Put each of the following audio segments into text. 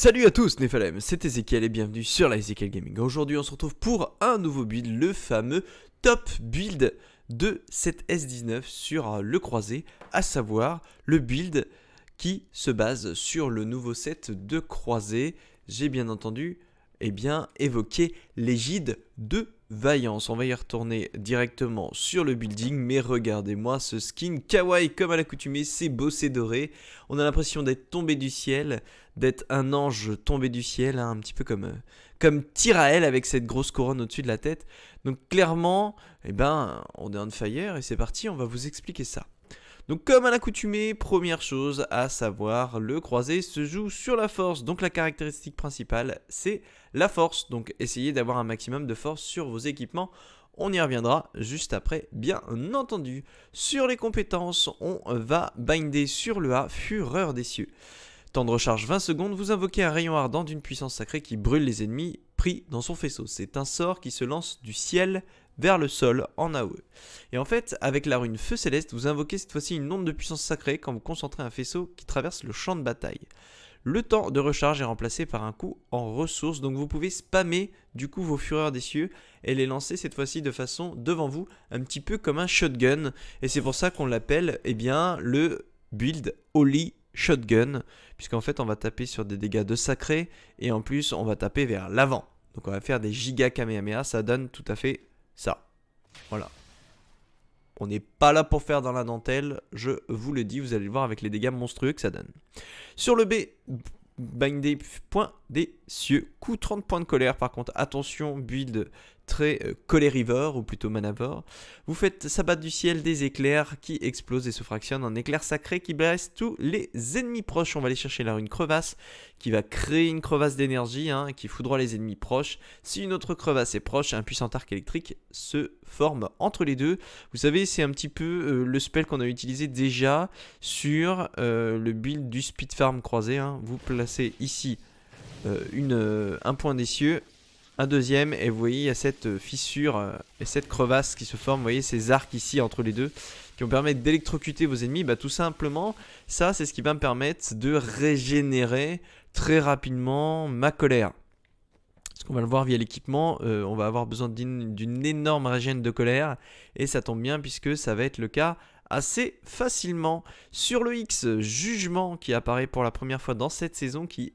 Salut à tous Néphalem, c'est Ezekiel et bienvenue sur la Ezekiel Gaming. Aujourd'hui on se retrouve pour un nouveau build, le fameux top build de cette S19 sur euh, le croisé, à savoir le build qui se base sur le nouveau set de croisé. J'ai bien entendu eh bien, évoqué l'égide de Vaillance, on va y retourner directement sur le building, mais regardez-moi ce skin kawaii comme à l'accoutumée, c'est beau, c'est doré, on a l'impression d'être tombé du ciel, d'être un ange tombé du ciel, hein, un petit peu comme, euh, comme Tyrael avec cette grosse couronne au-dessus de la tête. Donc clairement, eh ben, on est on fire et c'est parti, on va vous expliquer ça. Donc comme à l'accoutumée, première chose à savoir, le croisé se joue sur la force. Donc la caractéristique principale, c'est la force. Donc essayez d'avoir un maximum de force sur vos équipements. On y reviendra juste après, bien entendu. Sur les compétences, on va binder sur le A, Fureur des cieux. Temps de recharge 20 secondes, vous invoquez un rayon ardent d'une puissance sacrée qui brûle les ennemis pris dans son faisceau. C'est un sort qui se lance du ciel vers le sol en AOE. Et en fait, avec la rune Feu Céleste, vous invoquez cette fois-ci une onde de puissance sacrée quand vous concentrez un faisceau qui traverse le champ de bataille. Le temps de recharge est remplacé par un coup en ressources, donc vous pouvez spammer du coup vos fureurs des cieux et les lancer cette fois-ci de façon devant vous, un petit peu comme un shotgun. Et c'est pour ça qu'on l'appelle eh bien le build Holy Shotgun, puisqu'en fait on va taper sur des dégâts de sacré et en plus on va taper vers l'avant. Donc on va faire des giga kamehameha, ça donne tout à fait ça. Voilà. On n'est pas là pour faire dans la dentelle, je vous le dis, vous allez le voir avec les dégâts monstrueux que ça donne. Sur le B, des points des cieux. Coup 30 points de colère par contre. Attention, build très euh, colérivore ou plutôt manavore. Vous faites s'abattre du ciel des éclairs qui explosent et se fractionnent en éclair sacré qui blessent tous les ennemis proches. On va aller chercher là une crevasse qui va créer une crevasse d'énergie hein, qui foudroie les ennemis proches. Si une autre crevasse est proche, un puissant arc électrique se forme entre les deux. Vous savez, c'est un petit peu euh, le spell qu'on a utilisé déjà sur euh, le build du Speed Farm croisé. Hein. Vous placez ici un point d'essieu un deuxième et vous voyez il y a cette euh, fissure euh, et cette crevasse qui se forme, vous voyez ces arcs ici entre les deux qui vont permettre d'électrocuter vos ennemis, bah tout simplement ça c'est ce qui va me permettre de régénérer très rapidement ma colère. Ce qu'on va le voir via l'équipement, euh, on va avoir besoin d'une énorme régène de colère et ça tombe bien puisque ça va être le cas assez facilement. Sur le X, jugement qui apparaît pour la première fois dans cette saison qui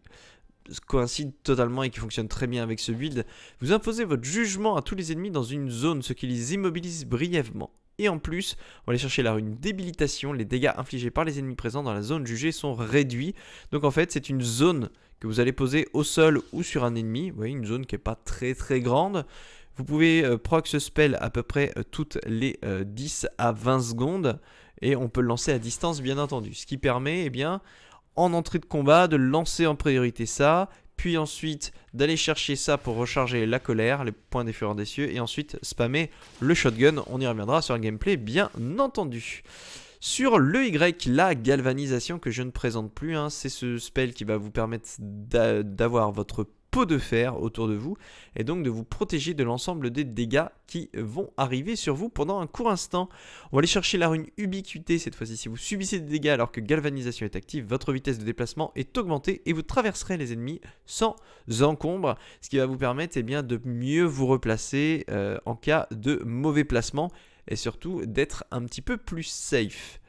coïncide totalement et qui fonctionne très bien avec ce build, vous imposez votre jugement à tous les ennemis dans une zone, ce qui les immobilise brièvement. Et en plus, on va aller chercher la rune débilitation, les dégâts infligés par les ennemis présents dans la zone jugée sont réduits. Donc en fait, c'est une zone que vous allez poser au sol ou sur un ennemi, vous voyez, une zone qui n'est pas très très grande. Vous pouvez euh, proc ce spell à peu près euh, toutes les 10 euh, à 20 secondes et on peut le lancer à distance bien entendu, ce qui permet eh bien en entrée de combat, de lancer en priorité ça, puis ensuite d'aller chercher ça pour recharger la colère, les points des fureurs des cieux, et ensuite spammer le shotgun. On y reviendra sur le gameplay, bien entendu. Sur le Y, la galvanisation que je ne présente plus, hein, c'est ce spell qui va vous permettre d'avoir votre peu de fer autour de vous et donc de vous protéger de l'ensemble des dégâts qui vont arriver sur vous pendant un court instant. On va aller chercher la rune ubiquité cette fois-ci. Si vous subissez des dégâts alors que galvanisation est active, votre vitesse de déplacement est augmentée et vous traverserez les ennemis sans encombre, ce qui va vous permettre eh bien, de mieux vous replacer euh, en cas de mauvais placement et surtout d'être un petit peu plus safe.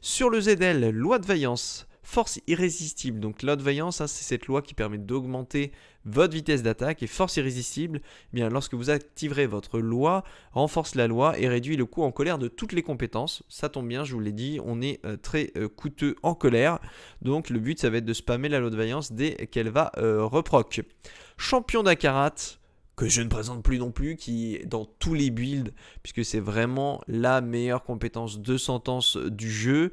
Sur le ZL, loi de vaillance force irrésistible. Donc la de vaillance, hein, c'est cette loi qui permet d'augmenter votre vitesse d'attaque est force irrésistible, eh bien lorsque vous activerez votre loi, renforce la loi et réduit le coût en colère de toutes les compétences. Ça tombe bien, je vous l'ai dit, on est euh, très euh, coûteux en colère. Donc le but ça va être de spammer la loi de vaillance dès qu'elle va euh, reproc. Champion d'Akarat, que je ne présente plus non plus, qui est dans tous les builds, puisque c'est vraiment la meilleure compétence de sentence du jeu,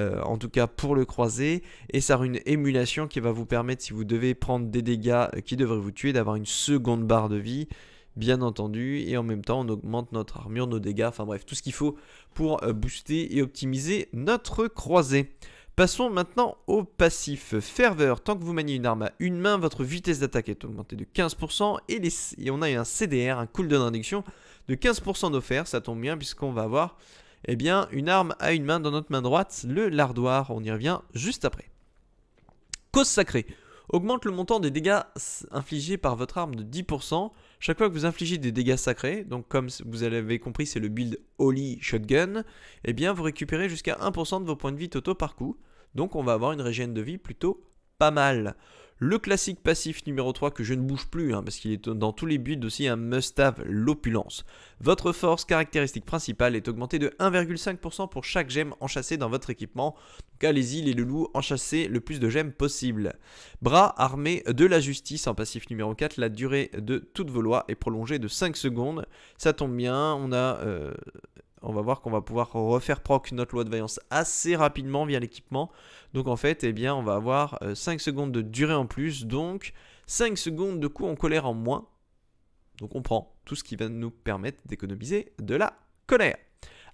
euh, en tout cas pour le croisé, et ça a une émulation qui va vous permettre, si vous devez prendre des dégâts euh, qui devraient vous tuer, d'avoir une seconde barre de vie, bien entendu, et en même temps on augmente notre armure, nos dégâts, enfin bref, tout ce qu'il faut pour euh, booster et optimiser notre croisé. Passons maintenant au passif. Ferveur, tant que vous maniez une arme à une main, votre vitesse d'attaque est augmentée de 15% et, on a un CDR, un cooldown d'induction de 15% d'offert, ça tombe bien puisqu'on va avoir eh bien, une arme à une main dans notre main droite, le lardoir, on y revient juste après. Cause sacrée, augmente le montant des dégâts infligés par votre arme de 10%. Chaque fois que vous infligez des dégâts sacrés, donc comme vous avez compris c'est le build Holy Shotgun, eh bien vous récupérez jusqu'à 1% de vos points de vie totaux par coup. Donc on va avoir une régène de vie plutôt pas mal. Le classique passif numéro 3 que je ne bouge plus, hein, parce qu'il est dans tous les buts aussi un must-have, l'opulence. Votre force caractéristique principale est augmentée de 1,5% pour chaque gemme enchassée dans votre équipement. Donc allez-y les loulous, enchassez le plus de gemmes possible. Bras armé de la justice en passif numéro 4, la durée de toutes vos lois est prolongée de 5 secondes. Ça tombe bien, on a... Euh, on va voir qu'on va pouvoir refaire proc notre loi de vaillance assez rapidement via l'équipement. Donc en fait, eh bien, on va avoir 5 euh, secondes de durée en plus, donc 5 secondes de coup en colère en moins. Donc on prend tout ce qui va nous permettre d'économiser de la colère.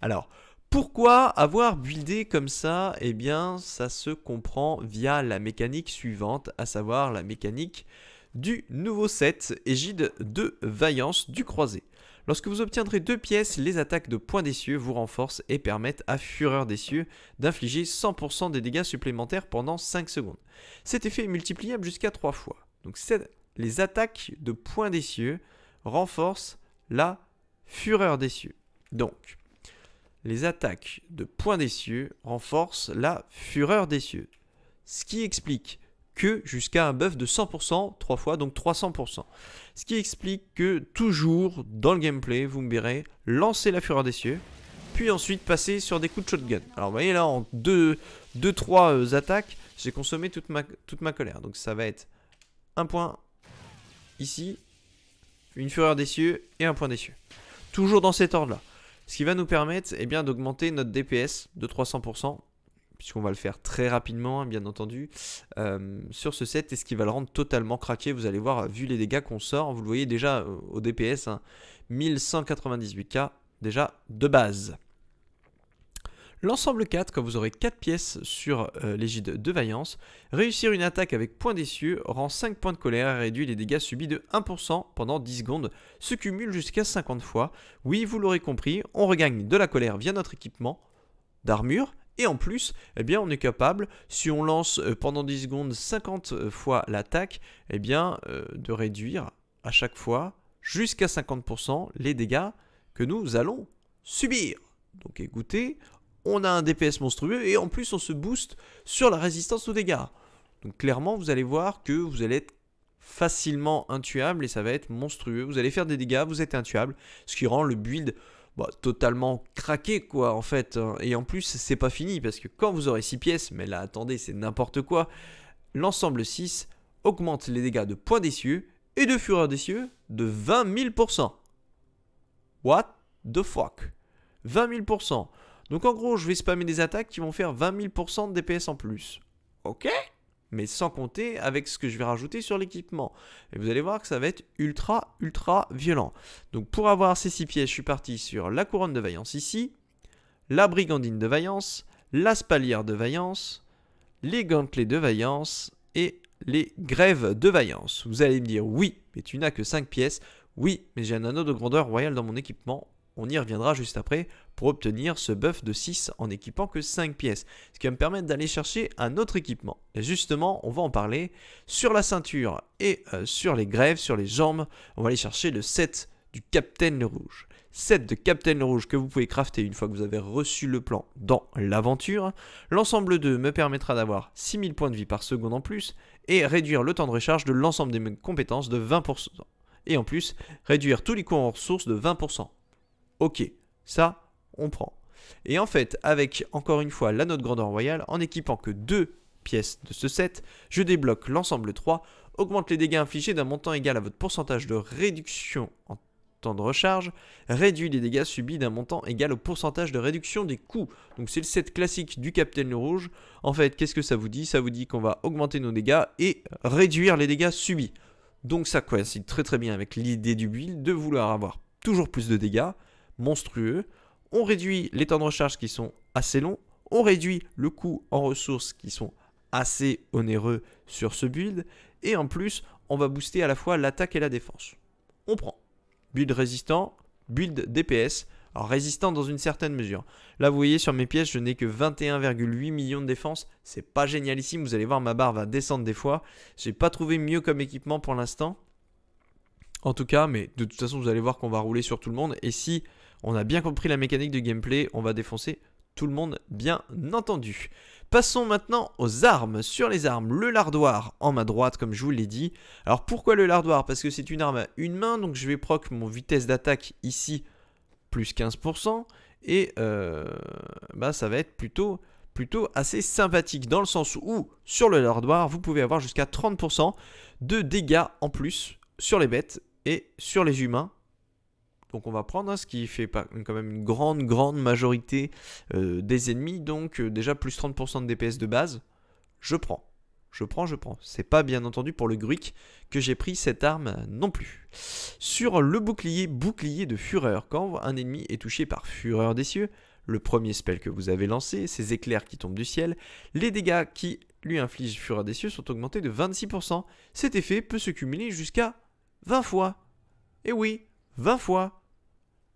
Alors, pourquoi avoir buildé comme ça Eh bien, ça se comprend via la mécanique suivante, à savoir la mécanique du nouveau set égide de vaillance du croisé. Lorsque vous obtiendrez deux pièces, les attaques de points d'essieu vous renforcent et permettent à Fureur Cieux d'infliger 100% des dégâts supplémentaires pendant 5 secondes. Cet effet est multipliable jusqu'à 3 fois. Donc les attaques de points d'essieu renforcent la Fureur Cieux. Donc, les attaques de points d'essieu renforcent la Fureur Cieux. Ce qui explique que jusqu'à un buff de 100%, 3 fois, donc 300%. Ce qui explique que toujours dans le gameplay, vous me verrez lancer la fureur des cieux, puis ensuite passer sur des coups de shotgun. Alors vous voyez là, en 2-3 deux, deux, trois euh, attaques, j'ai consommé toute ma, toute ma colère. Donc ça va être un point ici, une fureur des cieux et un point des cieux. Toujours dans cet ordre-là. Ce qui va nous permettre eh bien d'augmenter notre DPS de 300% puisqu'on va le faire très rapidement, hein, bien entendu, euh, sur ce set, et ce qui va le rendre totalement craqué. Vous allez voir, vu les dégâts qu'on sort, vous le voyez déjà euh, au DPS, 1198K hein, déjà de base. L'ensemble 4, quand vous aurez 4 pièces sur euh, l'égide de Vaillance, réussir une attaque avec point d'essieu rend 5 points de colère et réduit les dégâts subis de 1% pendant 10 secondes, se cumule jusqu'à 50 fois. Oui, vous l'aurez compris, on regagne de la colère via notre équipement d'armure, et en plus, eh bien, on est capable, si on lance euh, pendant 10 secondes 50 euh, fois l'attaque, eh bien, euh, de réduire à chaque fois jusqu'à 50% les dégâts que nous allons subir. Donc écoutez, on a un DPS monstrueux et en plus on se booste sur la résistance aux dégâts. Donc clairement, vous allez voir que vous allez être facilement intuable et ça va être monstrueux. Vous allez faire des dégâts, vous êtes intuable, ce qui rend le build bah, totalement craqué quoi en fait. Hein. Et en plus c'est pas fini parce que quand vous aurez 6 pièces, mais là attendez c'est n'importe quoi, l'ensemble 6 augmente les dégâts de points cieux et de fureur des cieux de 20 000%. What the fuck 20 000%. Donc en gros je vais spammer des attaques qui vont faire 20 000% de DPS en plus. Ok mais sans compter avec ce que je vais rajouter sur l'équipement. Et vous allez voir que ça va être ultra, ultra violent. Donc pour avoir ces 6 pièces, je suis parti sur la couronne de vaillance ici, la brigandine de vaillance, la spalière de vaillance, les gantelets de vaillance et les grèves de vaillance. Vous allez me dire, oui, mais tu n'as que 5 pièces. Oui, mais j'ai un anneau de grandeur royale dans mon équipement. On y reviendra juste après pour obtenir ce buff de 6 en équipant que 5 pièces, ce qui va me permettre d'aller chercher un autre équipement. Et justement, on va en parler sur la ceinture et euh, sur les grèves, sur les jambes, on va aller chercher le 7 du Captain Rouge. 7 de Captain Rouge que vous pouvez crafter une fois que vous avez reçu le plan dans l'aventure. L'ensemble 2 me permettra d'avoir 6000 points de vie par seconde en plus et réduire le temps de recharge de l'ensemble des compétences de 20%. Et en plus, réduire tous les coûts en ressources de 20%. Ok, ça, on prend. Et en fait, avec encore une fois la note grandeur royale, en équipant que deux pièces de ce set, je débloque l'ensemble 3, augmente les dégâts infligés d'un montant égal à votre pourcentage de réduction en temps de recharge, réduit les dégâts subis d'un montant égal au pourcentage de réduction des coûts. Donc c'est le set classique du Capitaine Rouge. En fait, qu'est-ce que ça vous dit Ça vous dit qu'on va augmenter nos dégâts et réduire les dégâts subis. Donc ça coïncide très très bien avec l'idée du build de vouloir avoir toujours plus de dégâts, monstrueux, on réduit les temps de recharge qui sont assez longs, on réduit le coût en ressources qui sont assez onéreux sur ce build, et en plus, on va booster à la fois l'attaque et la défense. On prend. Build résistant, build DPS, alors résistant dans une certaine mesure. Là, vous voyez sur mes pièces, je n'ai que 21,8 millions de défense. C'est pas génialissime. Vous allez voir, ma barre va descendre des fois. J'ai pas trouvé mieux comme équipement pour l'instant. En tout cas, mais de toute façon, vous allez voir qu'on va rouler sur tout le monde. Et si on a bien compris la mécanique de gameplay, on va défoncer tout le monde bien entendu. Passons maintenant aux armes. Sur les armes, le lardoir en ma droite comme je vous l'ai dit. Alors pourquoi le lardoir Parce que c'est une arme à une main, donc je vais proc mon vitesse d'attaque ici plus 15%. Et euh, bah, ça va être plutôt plutôt assez sympathique dans le sens où sur le lardoir vous pouvez avoir jusqu'à 30% de dégâts en plus sur les bêtes et sur les humains donc on va prendre hein, ce qui fait quand même une grande, grande majorité euh, des ennemis. Donc euh, déjà plus 30% de DPS de base. Je prends. Je prends, je prends. C'est pas bien entendu pour le Gruik que j'ai pris cette arme non plus. Sur le bouclier, bouclier de fureur. Quand un ennemi est touché par fureur des cieux, le premier spell que vous avez lancé, ces éclairs qui tombent du ciel, les dégâts qui lui infligent Fureur des cieux sont augmentés de 26%. Cet effet peut se cumuler jusqu'à 20 fois. Et eh oui, 20 fois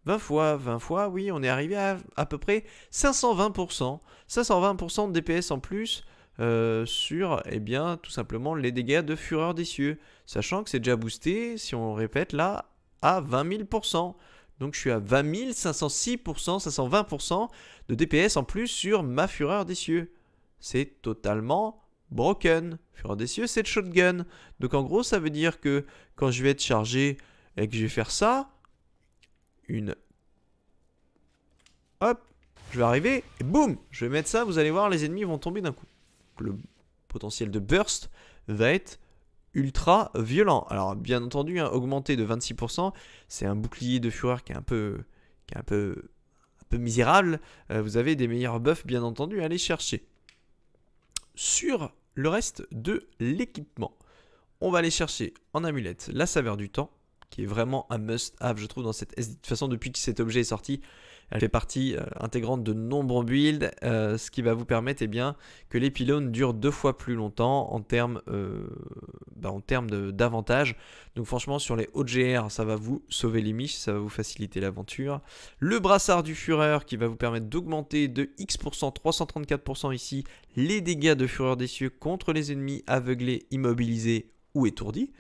20 fois, 20 fois, oui, on est arrivé à à peu près 520%. 520% de DPS en plus euh, sur, eh bien, tout simplement les dégâts de Fureur des Cieux. Sachant que c'est déjà boosté, si on répète là, à 20 000%. Donc je suis à 20 506%, 520% de DPS en plus sur ma Fureur des Cieux. C'est totalement broken. Fureur des Cieux, c'est le shotgun. Donc en gros, ça veut dire que quand je vais être chargé et que je vais faire ça, une... Hop Je vais arriver, et boum Je vais mettre ça, vous allez voir, les ennemis vont tomber d'un coup. Le potentiel de burst va être ultra violent. Alors bien entendu, hein, augmenté de 26%, c'est un bouclier de fureur qui est un peu... un peu un peu misérable, euh, vous avez des meilleurs buffs bien entendu allez chercher. Sur le reste de l'équipement. On va aller chercher en amulette la saveur du temps qui est vraiment un must-have, je trouve, dans cette De toute façon, depuis que cet objet est sorti, elle fait partie euh, intégrante de nombreux builds, euh, ce qui va vous permettre eh bien, que les pylônes durent deux fois plus longtemps en termes euh, bah, d'avantages. Donc franchement, sur les GR, ça va vous sauver les miches, ça va vous faciliter l'aventure. Le brassard du Fureur qui va vous permettre d'augmenter de X%, 334% ici, les dégâts de Fureur des cieux contre les ennemis aveuglés, immobilisés ou étourdis.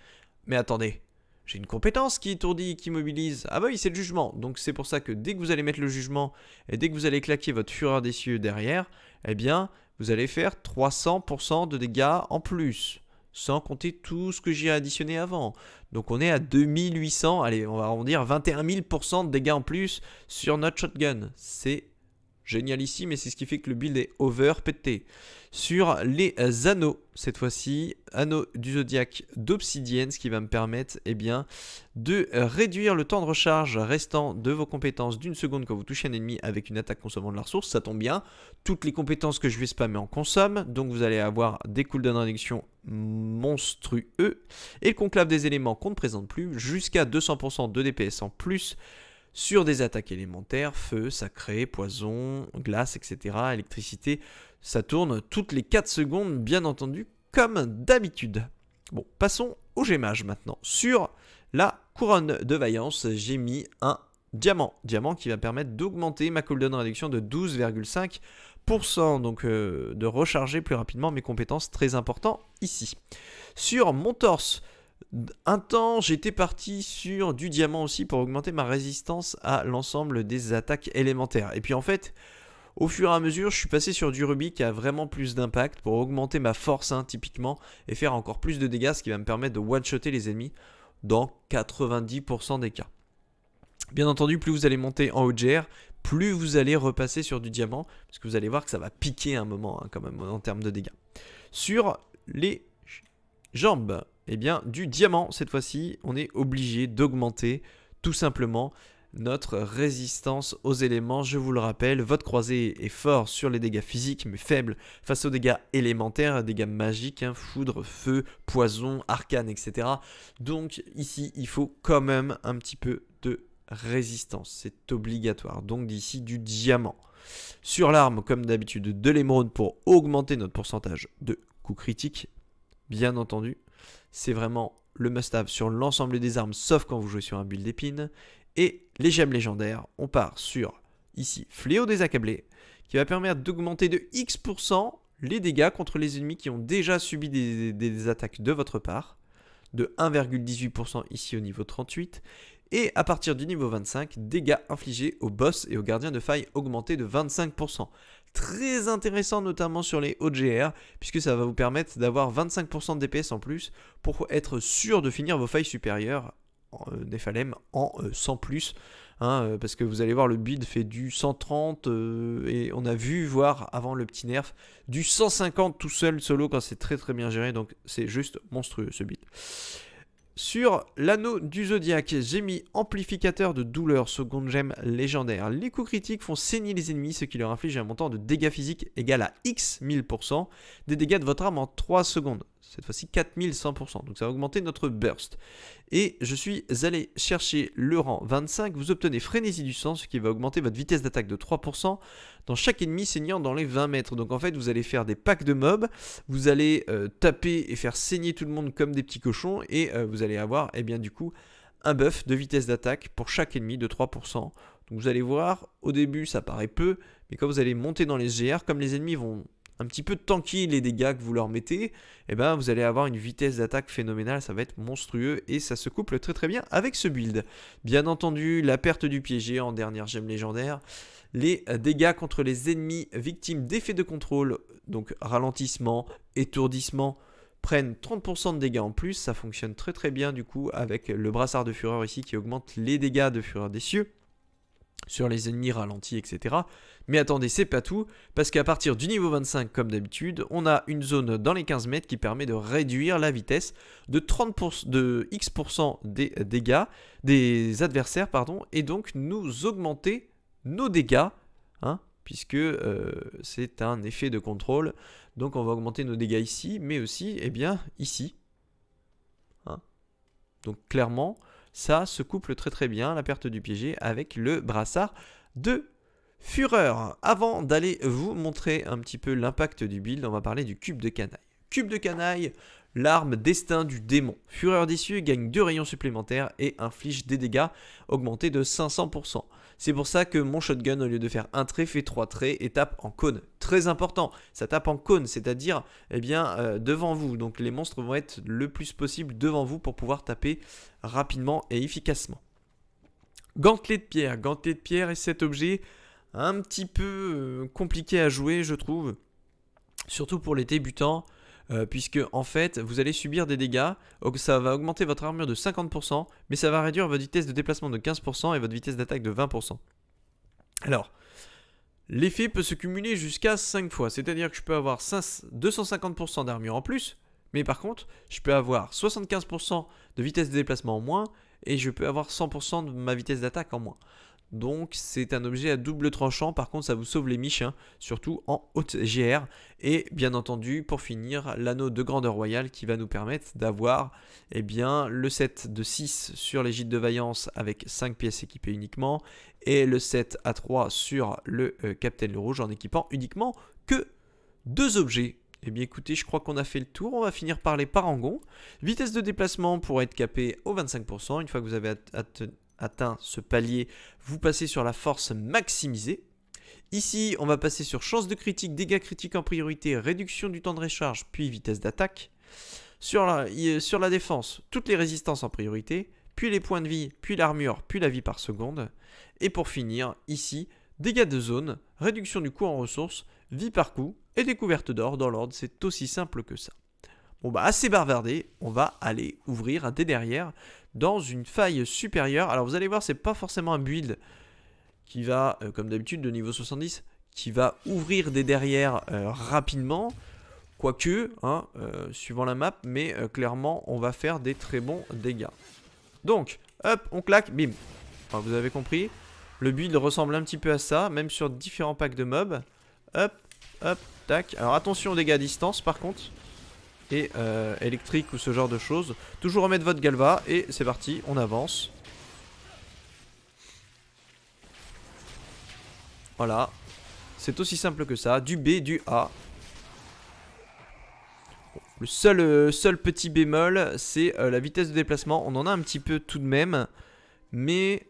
Mais attendez, j'ai une compétence qui étourdit, qui mobilise. Ah bah oui, c'est le jugement. Donc c'est pour ça que dès que vous allez mettre le jugement et dès que vous allez claquer votre fureur des cieux derrière, eh bien, vous allez faire 300% de dégâts en plus. Sans compter tout ce que j'ai additionné avant. Donc on est à 2800, allez, on va arrondir 21 000% de dégâts en plus sur notre shotgun. C'est Génial ici, mais c'est ce qui fait que le build est over pété. Sur les euh, anneaux, cette fois-ci, anneaux du zodiaque d'obsidienne, ce qui va me permettre eh bien, de euh, réduire le temps de recharge restant de vos compétences d'une seconde quand vous touchez un ennemi avec une attaque consommant de la ressource. Ça tombe bien, toutes les compétences que je vais spammer en consomme, donc vous allez avoir des cooldowns de monstrueux. Et le conclave des éléments qu'on ne présente plus, jusqu'à 200% de DPS en plus sur des attaques élémentaires, feu, sacré, poison, glace, etc., électricité. Ça tourne toutes les 4 secondes, bien entendu, comme d'habitude. Bon, passons au gémage maintenant. Sur la couronne de vaillance, j'ai mis un diamant. Diamant qui va permettre d'augmenter ma cooldown réduction de 12,5%, donc euh, de recharger plus rapidement mes compétences, très importantes ici. Sur mon torse, un temps, j'étais parti sur du diamant aussi pour augmenter ma résistance à l'ensemble des attaques élémentaires. Et puis en fait, au fur et à mesure, je suis passé sur du rubis qui a vraiment plus d'impact pour augmenter ma force hein, typiquement et faire encore plus de dégâts, ce qui va me permettre de one-shotter les ennemis dans 90% des cas. Bien entendu, plus vous allez monter en OGR, plus vous allez repasser sur du diamant, parce que vous allez voir que ça va piquer un moment hein, quand même en termes de dégâts. Sur les jambe Eh bien, du diamant, cette fois-ci, on est obligé d'augmenter tout simplement notre résistance aux éléments. Je vous le rappelle, votre croisé est fort sur les dégâts physiques, mais faible face aux dégâts élémentaires, dégâts magiques, hein, foudre, feu, poison, arcane, etc. Donc ici, il faut quand même un petit peu de résistance. C'est obligatoire. Donc d'ici du diamant. Sur l'arme, comme d'habitude, de l'émeraude pour augmenter notre pourcentage de coups critiques bien entendu. C'est vraiment le must-have sur l'ensemble des armes, sauf quand vous jouez sur un build d'épines. Et les gemmes légendaires, on part sur, ici, Fléau des Accablés, qui va permettre d'augmenter de X% les dégâts contre les ennemis qui ont déjà subi des, des attaques de votre part, de 1,18% ici au niveau 38, et à partir du niveau 25, dégâts infligés aux boss et aux gardiens de faille augmentés de 25% très intéressant notamment sur les OGR, puisque ça va vous permettre d'avoir 25% de DPS en plus pour être sûr de finir vos failles supérieures Néphalem en 100 euh, euh, plus. Hein, euh, parce que vous allez voir, le bid fait du 130 et on a vu voir avant le petit nerf du 150 tout seul solo quand c'est très très bien géré. Donc c'est juste monstrueux ce bid sur l'anneau du zodiaque, j'ai mis amplificateur de douleur, seconde gemme légendaire. Les coups critiques font saigner les ennemis, ce qui leur inflige un montant de dégâts physiques égal à X 1000%, des dégâts de votre arme en 3 secondes cette fois-ci 4100%. Donc ça va augmenter notre burst. Et je suis allé chercher le rang 25. Vous obtenez frénésie du sang, ce qui va augmenter votre vitesse d'attaque de 3% dans chaque ennemi saignant dans les 20 mètres. Donc en fait, vous allez faire des packs de mobs, vous allez euh, taper et faire saigner tout le monde comme des petits cochons, et euh, vous allez avoir, eh bien du coup, un buff de vitesse d'attaque pour chaque ennemi de 3%. Donc vous allez voir, au début ça paraît peu, mais quand vous allez monter dans les GR, comme les ennemis vont un petit peu de tanky les dégâts que vous leur mettez, et eh ben vous allez avoir une vitesse d'attaque phénoménale, ça va être monstrueux et ça se couple très très bien avec ce build. Bien entendu, la perte du piégé en dernière gemme légendaire, les dégâts contre les ennemis victimes d'effets de contrôle, donc ralentissement, étourdissement, prennent 30% de dégâts en plus, ça fonctionne très très bien du coup avec le brassard de fureur ici qui augmente les dégâts de fureur des cieux sur les ennemis ralentis, etc. Mais attendez, c'est pas tout, parce qu'à partir du niveau 25, comme d'habitude, on a une zone dans les 15 mètres qui permet de réduire la vitesse de 30% de X% des dégâts des adversaires, pardon, et donc nous augmenter nos dégâts, hein, puisque euh, c'est un effet de contrôle. Donc on va augmenter nos dégâts ici, mais aussi, eh bien, ici. Hein. Donc clairement, ça se couple très très bien, la perte du piégé, avec le brassard de fureur. Avant d'aller vous montrer un petit peu l'impact du build, on va parler du cube de canaille. Cube de canaille, l'arme Destin du démon. Fureur d'issue gagne 2 rayons supplémentaires et inflige des dégâts augmentés de 500%. C'est pour ça que mon shotgun, au lieu de faire un trait, fait trois traits et tape en cône. Très important, ça tape en cône, c'est-à-dire eh bien euh, devant vous. Donc les monstres vont être le plus possible devant vous pour pouvoir taper rapidement et efficacement. Gantelet de pierre. Gantelet de pierre est cet objet un petit peu euh, compliqué à jouer, je trouve. Surtout pour les débutants. Euh, puisque en fait vous allez subir des dégâts, ça va augmenter votre armure de 50%, mais ça va réduire votre vitesse de déplacement de 15% et votre vitesse d'attaque de 20%. Alors, l'effet peut se cumuler jusqu'à 5 fois, c'est-à-dire que je peux avoir 250% d'armure en plus, mais par contre, je peux avoir 75% de vitesse de déplacement en moins et je peux avoir 100% de ma vitesse d'attaque en moins. Donc c'est un objet à double tranchant, par contre ça vous sauve les miches, hein, surtout en haute GR. Et bien entendu, pour finir, l'anneau de grandeur royale qui va nous permettre d'avoir eh bien, le 7 de 6 sur l'égide de vaillance avec 5 pièces équipées uniquement, et le 7 à 3 sur le euh, Capitaine le Rouge en équipant uniquement que deux objets. Eh bien écoutez, je crois qu'on a fait le tour, on va finir par les parangons. Vitesse de déplacement pour être capé au 25%, une fois que vous avez atteint atteint ce palier, vous passez sur la force maximisée. Ici, on va passer sur chance de critique, dégâts critiques en priorité, réduction du temps de recharge, puis vitesse d'attaque. Sur la, sur la défense, toutes les résistances en priorité, puis les points de vie, puis l'armure, puis la vie par seconde. Et pour finir, ici, dégâts de zone, réduction du coût en ressources, vie par coup et découverte d'or dans l'ordre, c'est aussi simple que ça. Bon bah assez bavardé, on va aller ouvrir un dé derrière dans une faille supérieure. Alors vous allez voir, c'est pas forcément un build qui va, euh, comme d'habitude, de niveau 70, qui va ouvrir des derrières euh, rapidement. Quoique, hein, euh, suivant la map, mais clairement, on va faire des très bons dégâts. Donc, hop, on claque, bim. vous avez compris. Le build ressemble un petit peu à ça, même sur différents packs de mobs. Hop, hop, tac. Alors attention aux dégâts à distance par contre et euh, électrique ou ce genre de choses. Toujours remettre votre galva et c'est parti, on avance. Voilà, c'est aussi simple que ça, du B, du A. le seul, euh, seul petit bémol, c'est euh, la vitesse de déplacement. On en a un petit peu tout de même, mais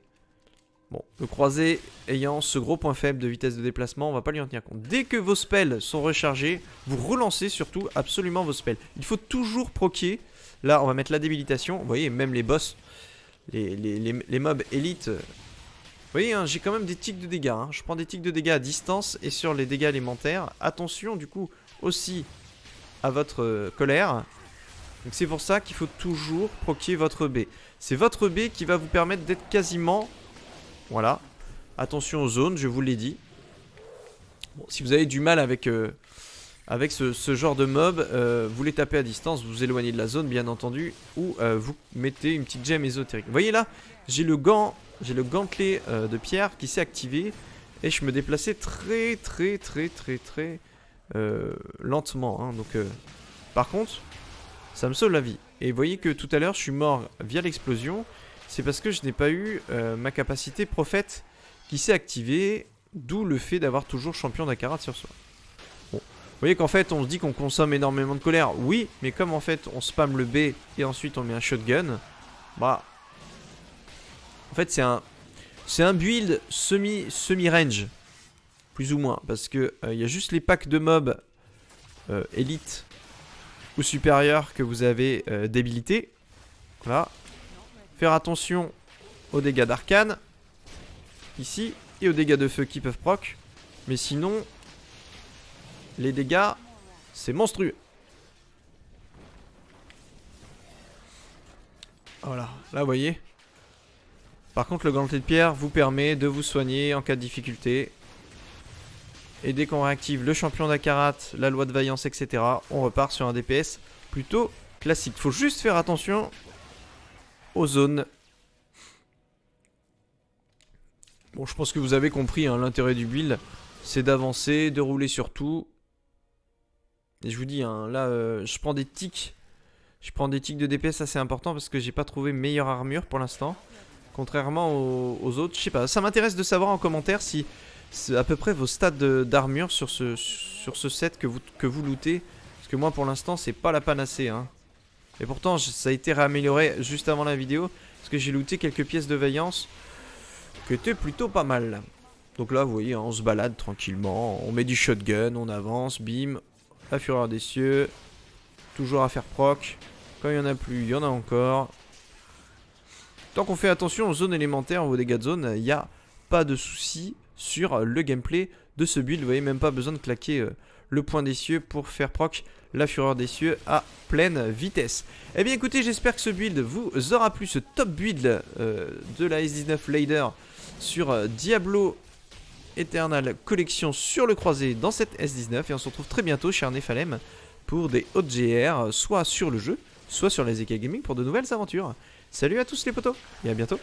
Bon, le croisé ayant ce gros point faible de vitesse de déplacement, on va pas lui en tenir compte. Dès que vos spells sont rechargés, vous relancez surtout absolument vos spells. Il faut toujours proquer. Là, on va mettre la débilitation. Vous voyez, même les boss, les, mobs élites... Vous voyez, hein, j'ai quand même des tics de dégâts. Hein. Je prends des tics de dégâts à distance et sur les dégâts élémentaires. Attention, du coup, aussi à votre euh, colère. Donc c'est pour ça qu'il faut toujours proquer votre B. C'est votre B qui va vous permettre d'être quasiment voilà. Attention aux zones, je vous l'ai dit. Bon, si vous avez du mal avec, euh, avec ce, genre de mob, euh, vous les tapez à distance, vous, vous éloignez de la zone, bien entendu, ou euh, vous mettez une petite gemme ésotérique. Vous voyez là, j'ai le gant, j'ai le gantelet de pierre qui s'est activé, et je me déplaçais très, très, très, très, très lentement. Hein. donc, par contre, ça me sauve la vie. Et vous voyez que tout à l'heure, je suis mort via l'explosion, c'est parce que je n'ai pas eu euh, ma capacité prophète qui s'est activée, d'où le fait d'avoir toujours champion d'Akarat sur soi. Vous voyez qu'en fait, on se dit qu'on consomme énormément de colère. Oui, mais comme en fait, on spamme le B et ensuite on met un shotgun, bah... En fait, c'est un... C'est un build semi-range, plus ou moins, parce que euh, il y a juste les packs de mobs euh, élite ou supérieurs que vous avez débilité. Voilà, Faire attention aux dégâts d'arcane. Ici. Et aux dégâts de feu qui peuvent proc. Mais sinon, les dégâts, c'est monstrueux. Voilà, là vous voyez. Par contre, le gantelet de pierre vous permet de vous soigner en cas de difficulté. Et dès qu'on réactive le champion d'Akarat, la loi de vaillance, etc., on repart sur un DPS plutôt classique. Faut juste faire attention zone Bon, je pense que vous avez compris hein, l'intérêt du build. C'est d'avancer, de rouler sur tout. Et je vous dis, hein, là, euh, je prends des tics. Je prends des tics de DPS assez important parce que j'ai pas trouvé meilleure armure pour l'instant. Contrairement aux, autres. Je sais pas, ça m'intéresse de savoir en commentaire si c'est à peu près vos stats d'armure sur ce, sur ce set que vous, que vous lootez. Parce que moi, pour l'instant, c'est pas la panacée. Hein. Et pourtant, ça a été réamélioré juste avant la vidéo. Parce que j'ai looté quelques pièces de vaillance qui étaient plutôt pas mal. Donc là, vous voyez, on se balade tranquillement. On met du shotgun, on avance, bim. La fureur des cieux. Toujours à faire proc. Quand il n'y en a plus, il y en a encore. Tant qu'on fait attention aux zones élémentaires aux dégâts de zone, il n'y a pas de souci sur le gameplay de ce build. Vous voyez, même pas besoin de claquer... Euh, le point des cieux pour faire proc la fureur des cieux à pleine vitesse. Eh bien écoutez, j'espère que ce build vous aura plu, ce top build euh, de la S19 Lader sur euh, Diablo Eternal Collection sur le croisé dans cette S19 et on se retrouve très bientôt chez Arnefalem pour des GR, soit sur le jeu, soit sur les EK Gaming pour de nouvelles aventures. Salut à tous les potos et à bientôt